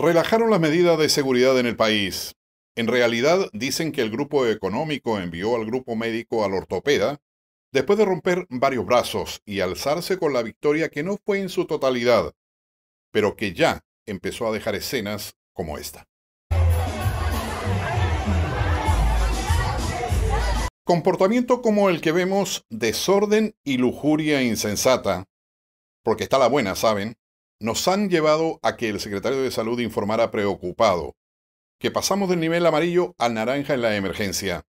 Relajaron las medidas de seguridad en el país. En realidad dicen que el grupo económico envió al grupo médico al ortopeda después de romper varios brazos y alzarse con la victoria que no fue en su totalidad, pero que ya empezó a dejar escenas como esta. Comportamiento como el que vemos, desorden y lujuria insensata, porque está la buena, ¿saben? nos han llevado a que el secretario de Salud informara preocupado que pasamos del nivel amarillo al naranja en la emergencia.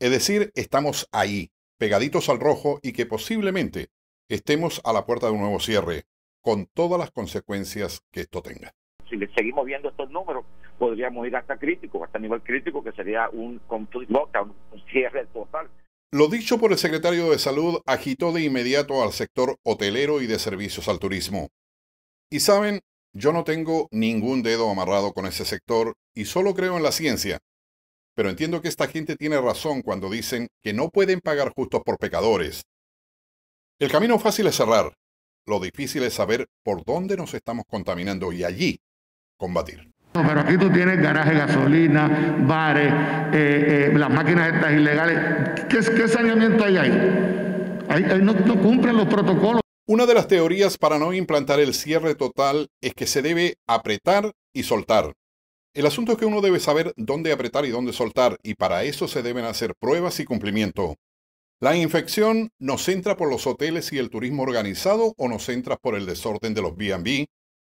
Es decir, estamos ahí, pegaditos al rojo y que posiblemente estemos a la puerta de un nuevo cierre, con todas las consecuencias que esto tenga. Si le seguimos viendo estos números, podríamos ir hasta crítico, hasta nivel crítico, que sería un complete un cierre total. Lo dicho por el secretario de Salud agitó de inmediato al sector hotelero y de servicios al turismo. Y saben, yo no tengo ningún dedo amarrado con ese sector y solo creo en la ciencia. Pero entiendo que esta gente tiene razón cuando dicen que no pueden pagar justos por pecadores. El camino fácil es cerrar. Lo difícil es saber por dónde nos estamos contaminando y allí combatir. Pero aquí tú tienes garaje, gasolina, bares, eh, eh, las máquinas estas ilegales. ¿Qué, saneamiento hay ahí? no cumplen los protocolos. Una de las teorías para no implantar el cierre total es que se debe apretar y soltar. El asunto es que uno debe saber dónde apretar y dónde soltar, y para eso se deben hacer pruebas y cumplimiento. La infección nos entra por los hoteles y el turismo organizado o nos entra por el desorden de los BB,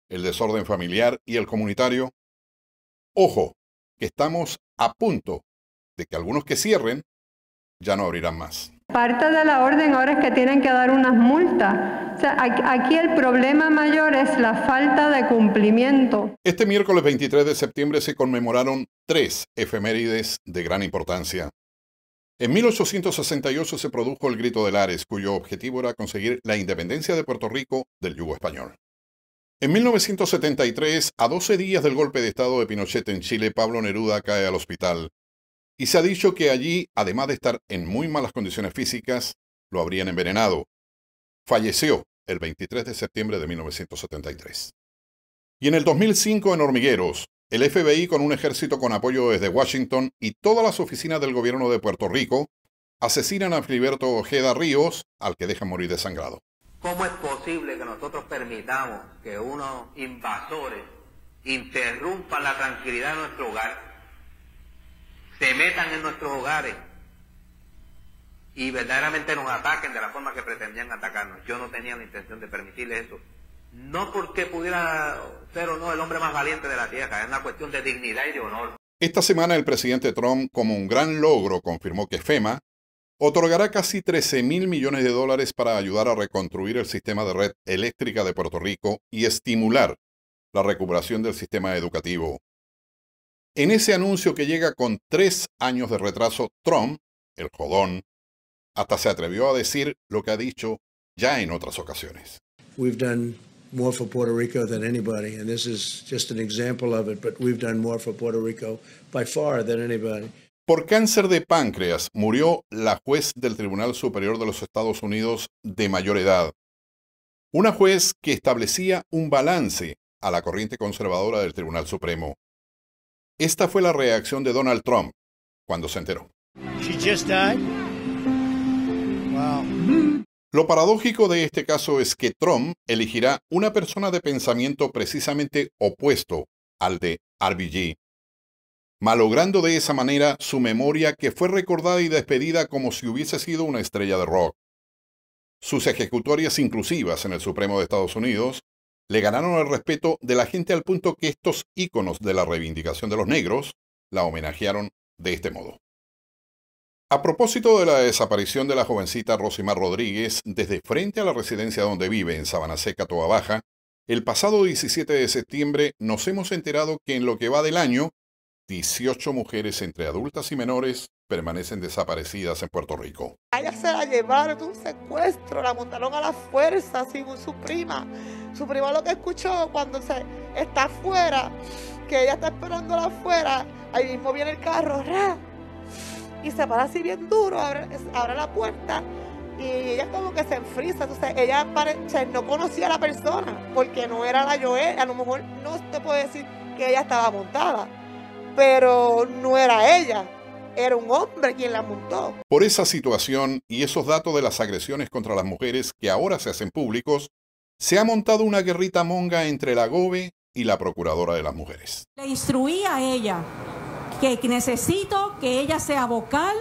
el desorden familiar y el comunitario. Ojo, que estamos a punto de que algunos que cierren ya no abrirán más. Parte de la orden ahora es que tienen que dar unas multas. aquí el problema mayor es la falta de cumplimiento. Este miércoles 23 de septiembre se conmemoraron tres efemérides de gran importancia. En 1868 se produjo el Grito de Lares, cuyo objetivo era conseguir la independencia de Puerto Rico del yugo español. En 1973, a 12 días del golpe de Estado de Pinochet en Chile, Pablo Neruda cae al hospital y se ha dicho que allí, además de estar en muy malas condiciones físicas, lo habrían envenenado. Falleció el 23 de septiembre de 1973. Y en el 2005 en Hormigueros, el FBI con un ejército con apoyo desde Washington y todas las oficinas del gobierno de Puerto Rico asesinan a Filiberto Ojeda Ríos, al que dejan morir desangrado. ¿Cómo es posible que nosotros permitamos que unos invasores interrumpan la tranquilidad de nuestro hogar se metan en nuestros hogares y verdaderamente nos ataquen de la forma que pretendían atacarnos. Yo no tenía la intención de permitirles eso. No porque pudiera ser o no el hombre más valiente de la tierra, es una cuestión de dignidad y de honor. Esta semana el presidente Trump, como un gran logro, confirmó que FEMA otorgará casi 13 mil millones de dólares para ayudar a reconstruir el sistema de red eléctrica de Puerto Rico y estimular la recuperación del sistema educativo. En ese anuncio que llega con tres años de retraso, Trump, el jodón, hasta se atrevió a decir lo que ha dicho ya en otras ocasiones. Por cáncer de páncreas murió la juez del Tribunal Superior de los Estados Unidos de mayor edad. Una juez que establecía un balance a la corriente conservadora del Tribunal Supremo. Esta fue la reacción de Donald Trump cuando se enteró. Lo paradójico de este caso es que Trump elegirá una persona de pensamiento precisamente opuesto al de RBG, malogrando de esa manera su memoria que fue recordada y despedida como si hubiese sido una estrella de rock. Sus ejecutorias inclusivas en el Supremo de Estados Unidos le ganaron el respeto de la gente al punto que estos íconos de la reivindicación de los negros la homenajearon de este modo. A propósito de la desaparición de la jovencita Rosimar Rodríguez desde frente a la residencia donde vive en Sabana Seca, Toa Baja, el pasado 17 de septiembre nos hemos enterado que en lo que va del año, 18 mujeres entre adultas y menores permanecen desaparecidas en Puerto Rico ella se la llevaron es un secuestro, la montaron a la fuerza según su prima. Su prima lo que escuchó cuando se está afuera, que ella está esperando afuera, ahí mismo viene el carro, y se para así bien duro, abre, la puerta y ella como que se enfriza. Entonces ella no conocía a la persona porque no era la Joel. A lo mejor no te puede decir que ella estaba montada, pero no era ella era un hombre quien la montó. Por esa situación y esos datos de las agresiones contra las mujeres que ahora se hacen públicos, se ha montado una guerrita monga entre la GOBE y la Procuradora de las Mujeres. Le instruí a ella que necesito que ella sea vocal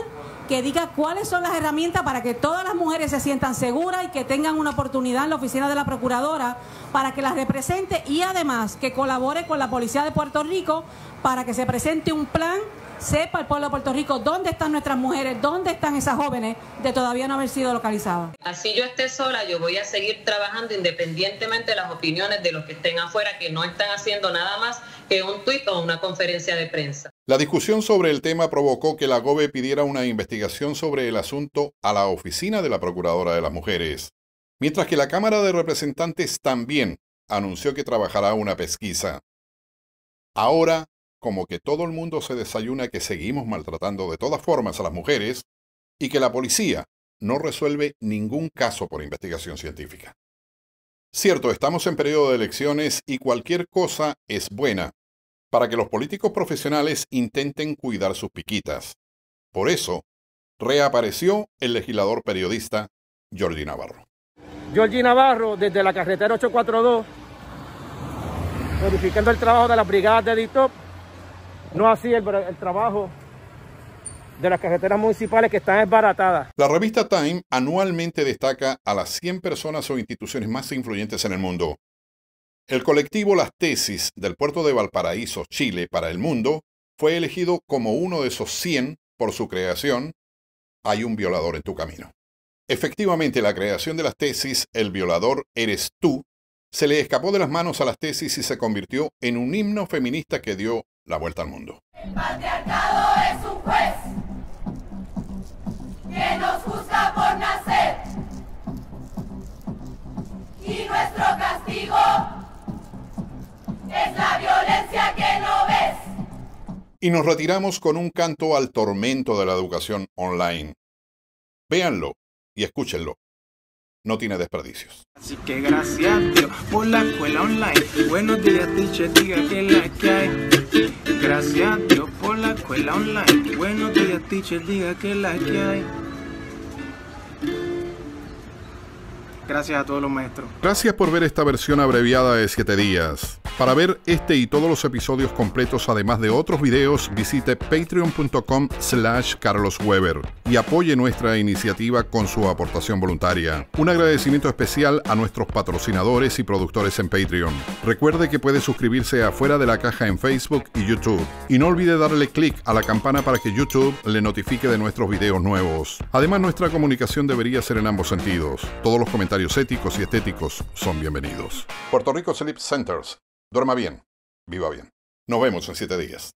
que diga cuáles son las herramientas para que todas las mujeres se sientan seguras y que tengan una oportunidad en la oficina de la Procuradora para que las represente y además que colabore con la Policía de Puerto Rico para que se presente un plan, sepa el pueblo de Puerto Rico dónde están nuestras mujeres, dónde están esas jóvenes de todavía no haber sido localizadas. Así yo esté sola, yo voy a seguir trabajando independientemente de las opiniones de los que estén afuera, que no están haciendo nada más que un tuit o una conferencia de prensa. La discusión sobre el tema provocó que la GOBE pidiera una investigación sobre el asunto a la oficina de la Procuradora de las Mujeres, mientras que la Cámara de Representantes también anunció que trabajará una pesquisa. Ahora, como que todo el mundo se desayuna que seguimos maltratando de todas formas a las mujeres y que la policía no resuelve ningún caso por investigación científica. Cierto, estamos en periodo de elecciones y cualquier cosa es buena para que los políticos profesionales intenten cuidar sus piquitas. Por eso, reapareció el legislador periodista Jordi Navarro. Jordi Navarro, desde la carretera 842, verificando el trabajo de las brigadas de DITOP, no así el, el trabajo de las carreteras municipales que están esbaratadas. La revista Time anualmente destaca a las 100 personas o instituciones más influyentes en el mundo. El colectivo Las Tesis del puerto de Valparaíso, Chile, para el mundo, fue elegido como uno de esos 100 por su creación, Hay un violador en tu camino. Efectivamente, la creación de las tesis El violador eres tú se le escapó de las manos a las tesis y se convirtió en un himno feminista que dio la vuelta al mundo. El patriarcado es un juez que nos juzga por nacer y nuestro castigo es la violencia que no ves. Y nos retiramos con un canto al tormento de la educación online. Véanlo y escúchenlo no tiene desperdicios. Así que gracias Dios por la escuela online. Buenos días, teacher, diga que la que hay. Gracias Dios por la escuela online. Buenos días, teacher, diga que la que hay. Gracias a todos los maestros. Gracias por ver esta versión abreviada de 7 días. Para ver este y todos los episodios completos, además de otros videos, visite patreon.com slash carlosweber y apoye nuestra iniciativa con su aportación voluntaria. Un agradecimiento especial a nuestros patrocinadores y productores en Patreon. Recuerde que puede suscribirse afuera de la Caja en Facebook y YouTube. Y no olvide darle clic a la campana para que YouTube le notifique de nuestros videos nuevos. Además, nuestra comunicación debería ser en ambos sentidos. Todos los comentarios éticos y estéticos son bienvenidos. Puerto Rico Sleep Centers Duerma bien, viva bien. Nos vemos en siete días.